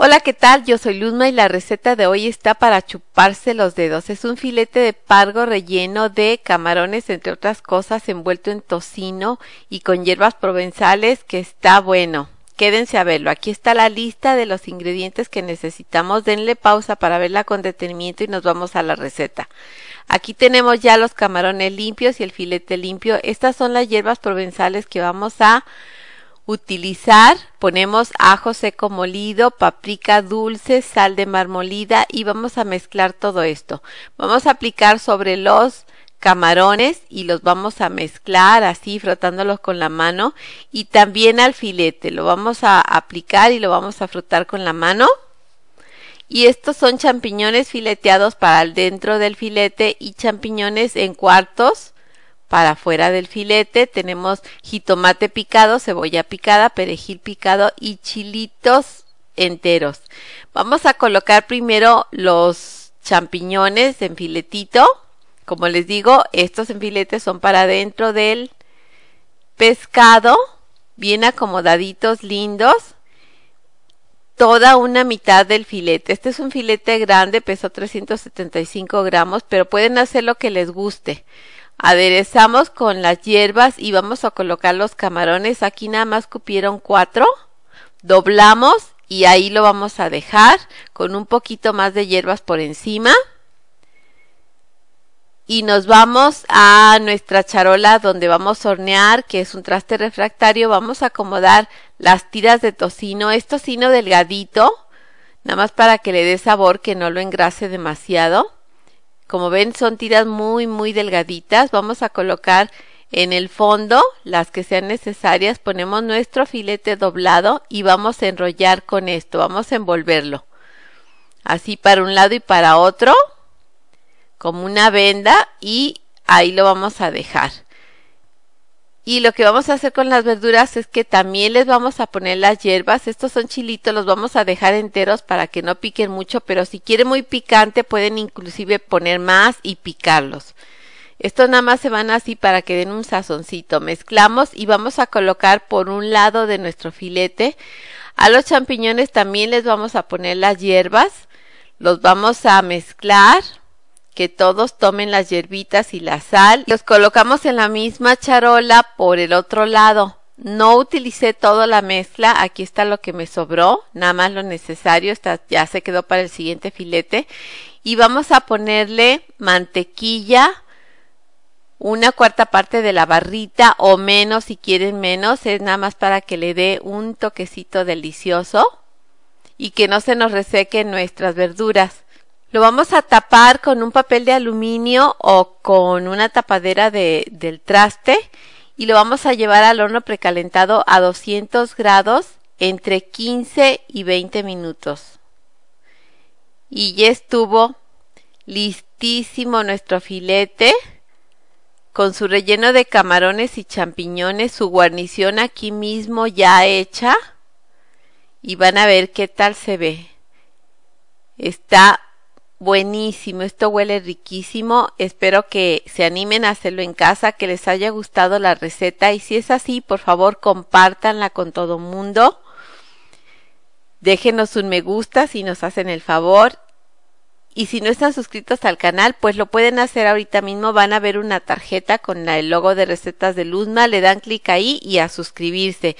Hola, ¿qué tal? Yo soy Luzma y la receta de hoy está para chuparse los dedos. Es un filete de pargo relleno de camarones, entre otras cosas, envuelto en tocino y con hierbas provenzales que está bueno. Quédense a verlo. Aquí está la lista de los ingredientes que necesitamos. Denle pausa para verla con detenimiento y nos vamos a la receta. Aquí tenemos ya los camarones limpios y el filete limpio. Estas son las hierbas provenzales que vamos a Utilizar, ponemos ajo seco molido, paprika dulce, sal de mar molida y vamos a mezclar todo esto. Vamos a aplicar sobre los camarones y los vamos a mezclar así frotándolos con la mano y también al filete lo vamos a aplicar y lo vamos a frotar con la mano y estos son champiñones fileteados para el dentro del filete y champiñones en cuartos para afuera del filete tenemos jitomate picado, cebolla picada, perejil picado y chilitos enteros. Vamos a colocar primero los champiñones en filetito. Como les digo, estos en filetes son para dentro del pescado, bien acomodaditos, lindos. Toda una mitad del filete. Este es un filete grande, pesó 375 gramos, pero pueden hacer lo que les guste. Aderezamos con las hierbas y vamos a colocar los camarones. Aquí nada más cupieron cuatro. Doblamos y ahí lo vamos a dejar con un poquito más de hierbas por encima. Y nos vamos a nuestra charola donde vamos a hornear, que es un traste refractario. Vamos a acomodar las tiras de tocino. Es tocino delgadito, nada más para que le dé sabor, que no lo engrase demasiado. Como ven son tiras muy muy delgaditas. Vamos a colocar en el fondo las que sean necesarias. Ponemos nuestro filete doblado y vamos a enrollar con esto. Vamos a envolverlo. Así para un lado y para otro. Como una venda y ahí lo vamos a dejar. Y lo que vamos a hacer con las verduras es que también les vamos a poner las hierbas. Estos son chilitos, los vamos a dejar enteros para que no piquen mucho, pero si quieren muy picante pueden inclusive poner más y picarlos. Estos nada más se van así para que den un sazoncito. Mezclamos y vamos a colocar por un lado de nuestro filete. A los champiñones también les vamos a poner las hierbas. Los vamos a mezclar, que todos tomen las hierbitas y la sal. Los colocamos en la misma charola por el otro lado. No utilicé toda la mezcla, aquí está lo que me sobró, nada más lo necesario, está, ya se quedó para el siguiente filete. Y vamos a ponerle mantequilla, una cuarta parte de la barrita o menos si quieren menos, es nada más para que le dé un toquecito delicioso y que no se nos resequen nuestras verduras. Lo vamos a tapar con un papel de aluminio o con una tapadera de, del traste y lo vamos a llevar al horno precalentado a 200 grados entre 15 y 20 minutos. Y ya estuvo listísimo nuestro filete con su relleno de camarones y champiñones, su guarnición aquí mismo ya hecha. Y van a ver qué tal se ve. Está Buenísimo, esto huele riquísimo. Espero que se animen a hacerlo en casa, que les haya gustado la receta y si es así, por favor, compártanla con todo mundo. Déjenos un me gusta si nos hacen el favor. Y si no están suscritos al canal, pues lo pueden hacer ahorita mismo. Van a ver una tarjeta con el logo de recetas de Luzma, le dan clic ahí y a suscribirse.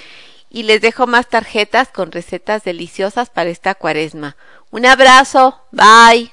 Y les dejo más tarjetas con recetas deliciosas para esta cuaresma. Un abrazo, bye.